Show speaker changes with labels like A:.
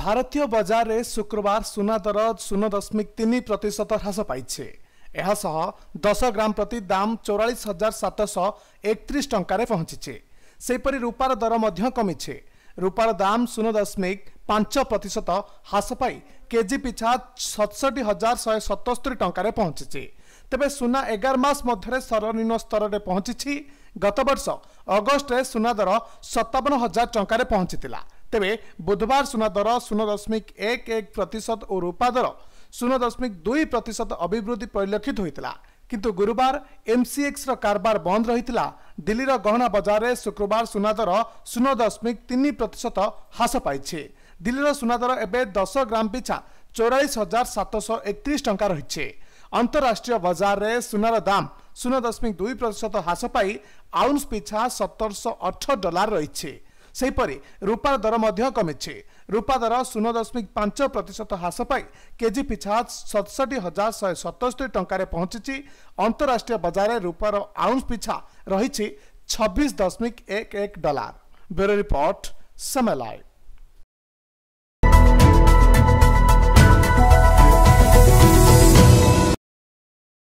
A: ଭାରତୀୟ ବଜାରରେ ଶୁକ୍ରବାର ସୁନା ଦର ଶୂନ ଦଶମିକ ତିନି ପ୍ରତିଶତ ହ୍ରାସ ପାଇଛି ଏହାସହ ଦଶ ଗ୍ରାମ ପ୍ରତି ଦାମ୍ ଚଉରାଳିଶ ହଜାର ସାତଶହ ଏକତିରିଶ ଟଙ୍କାରେ ପହଞ୍ଚିଛି ସେହିପରି ରୂପାର ଦର ମଧ୍ୟ କମିଛି ରୂପାର ଦାମ୍ ଶୂନ ଦଶମିକ ପାଞ୍ଚ ପ୍ରତିଶତ ହ୍ରାସ ପାଇ କେଜି ପିଛା ସତଷଠି ହଜାର ଶହେ ସତସ୍ତରୀ ଟଙ୍କାରେ ପହଞ୍ଚିଛି ତେବେ ସୁନା ଏଗାର ମାସ ମଧ୍ୟରେ ସର୍ବନିମ୍ନ ସ୍ତରରେ ପହଞ୍ଚିଛି ଗତବର୍ଷ ଅଗଷ୍ଟରେ ସୁନା ଦର ସତାବନ ହଜାର ଟଙ୍କାରେ ପହଞ୍ଚିଥିଲା तपाईँ बुधवार सुना दर शून्य दशमिक एक एक प्रतिशत ओ रूपा दर शून्य दशमिक दुई प्रतिशत अभी पक्षित कि गुरुवार एमसिएक्स र कारोबार बन्द रहेछ दिल्ली रो गहना बजार शुक्रबार सुना दर शून्य दशमिक तिन प्रतिशत ह्रास पाइ दिल्ली र सुना दस ग्राम पिछा चौरा सातश अंतरराष्ट्रीय बाजार बजार सुनार दाम शून्य दशमिक दुई प्रतिशत पिछा सतर श अठ ସେହିପରି ରୂପାର ଦର ମଧ୍ୟ କମିଛି ରୂପା ଦର ଶୂନ ଦଶମିକ ପାଞ୍ଚ ପ୍ରତିଶତ ହ୍ରାସ ପାଇ କେଜି ପିଛା ସତଷଠି ହଜାର ଶହେ ସତସ୍ତରୀ ଟଙ୍କାରେ ପହଞ୍ଚିଛି ଅନ୍ତରାଷ୍ଟ୍ରୀୟ ବଜାରରେ ରୂପାର ଆଉନ୍ସ ପିଛା ରହିଛି ଛବିଶ ଦଶମିକ ଏକ ଏକ ଡଲାର ବ୍ୟୁରୋ ରିପୋର୍ଟ ସମେଲାଇଟ୍